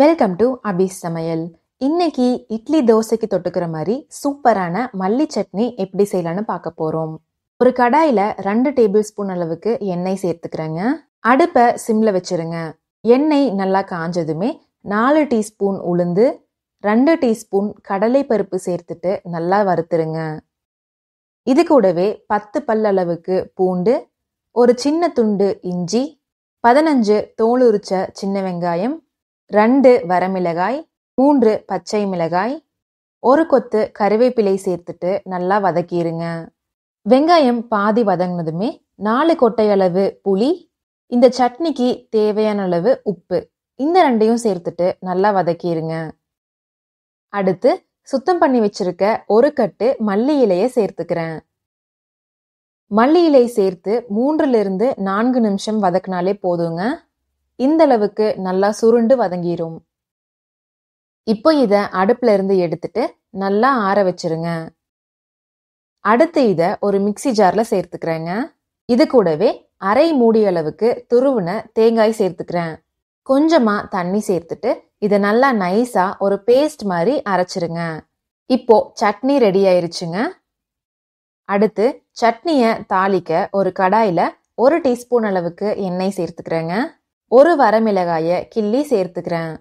welcome to அபிஸ் சமையல் இன்னைக்கு இட்லி தோசைக்கு தொட்டுக்கிற மாதிரி சூப்பரான மல்லி சட்னி எப்படி செய்யலான்னு பார்க்க போகிறோம் ஒரு கடாயில் ரெண்டு டேபிள் ஸ்பூன் அளவுக்கு எண்ணெய் சேர்த்துக்கிறேங்க அடுப்பை சிம்ல வச்சிருங்க எண்ணெய் நல்லா காஞ்சதுமே நாலு டீஸ்பூன் உளுந்து ரெண்டு டீஸ்பூன் கடலை பருப்பு சேர்த்துட்டு நல்லா வறுத்துருங்க இது கூடவே பத்து பல் அளவுக்கு பூண்டு ஒரு சின்ன துண்டு இஞ்சி பதினஞ்சு தோலுரிச்ச சின்ன வெங்காயம் ரெண்டு வரமிளகாய் மூன்று பச்சை மிளகாய் ஒரு கொத்து கருவேப்பிலை சேர்த்துட்டு நல்லா வதக்கிடுங்க வெங்காயம் பாதி வதங்கினதுமே நாலு கொட்டை அளவு புளி இந்த சட்னிக்கு தேவையான அளவு உப்பு இந்த ரெண்டையும் சேர்த்துட்டு நல்லா வதக்கிடுங்க அடுத்து சுத்தம் பண்ணி வச்சிருக்க ஒரு கட்டு மல்லி இலையை சேர்த்துக்கிறேன் மல்லி இலை சேர்த்து இருந்து நான்கு நிமிஷம் வதக்கினாலே போதுங்க இந்த அளவுக்கு நல்லா சுருண்டு வதங்கிரும் இப்போ இதை அடுப்புல இருந்து எடுத்துட்டு நல்லா ஆற வச்சிருங்க அடுத்து இதை ஒரு மிக்சி ஜார்ல சேர்த்துக்கிறேங்க இது கூடவே அரை மூடி அளவுக்கு துருவுன தேங்காய் சேர்த்துக்கிறேன் கொஞ்சமா தண்ணி சேர்த்துட்டு இதை நல்லா நைஸா ஒரு பேஸ்ட் மாதிரி அரைச்சிருங்க இப்போ சட்னி ரெடி ஆயிருச்சுங்க அடுத்து சட்னியை தாளிக்க ஒரு கடாயில ஒரு டீஸ்பூன் அளவுக்கு எண்ணெய் சேர்த்துக்கிறேங்க ஒரு வரமிளகாய கிள்ளி சேர்த்துக்கிறேன்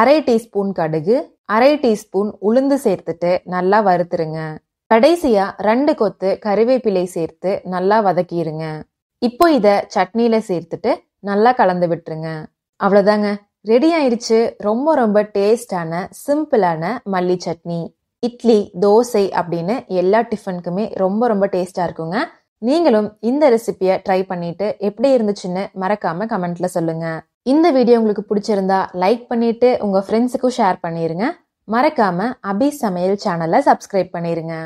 அரை டீஸ்பூன் கடுகு அரை டீஸ்பூன் உளுந்து சேர்த்துட்டு நல்லா வறுத்துருங்க கடைசியா ரெண்டு கொத்து கருவேப்பிலை சேர்த்து நல்லா வதக்கிடுங்க இப்போ இத சட்னியில சேர்த்துட்டு நல்லா கலந்து விட்டுருங்க அவ்வளோதாங்க ரெடி ஆயிடுச்சு ரொம்ப ரொம்ப டேஸ்டான சிம்பிளான மல்லி சட்னி இட்லி தோசை அப்படின்னு எல்லா டிஃபனுக்குமே ரொம்ப ரொம்ப டேஸ்டா இருக்குங்க நீங்களும் இந்த ரெசிபியை ட்ரை பண்ணிட்டு எப்படி இருந்துச்சுன்னு மறக்காம கமெண்ட்ல சொல்லுங்க இந்த வீடியோ உங்களுக்கு பிடிச்சிருந்தா லைக் பண்ணிட்டு உங்க ஃப்ரெண்ட்ஸுக்கும் ஷேர் பண்ணிருங்க மறக்காம அபி சமையல் சேனலை சப்ஸ்கிரைப் பண்ணிருங்க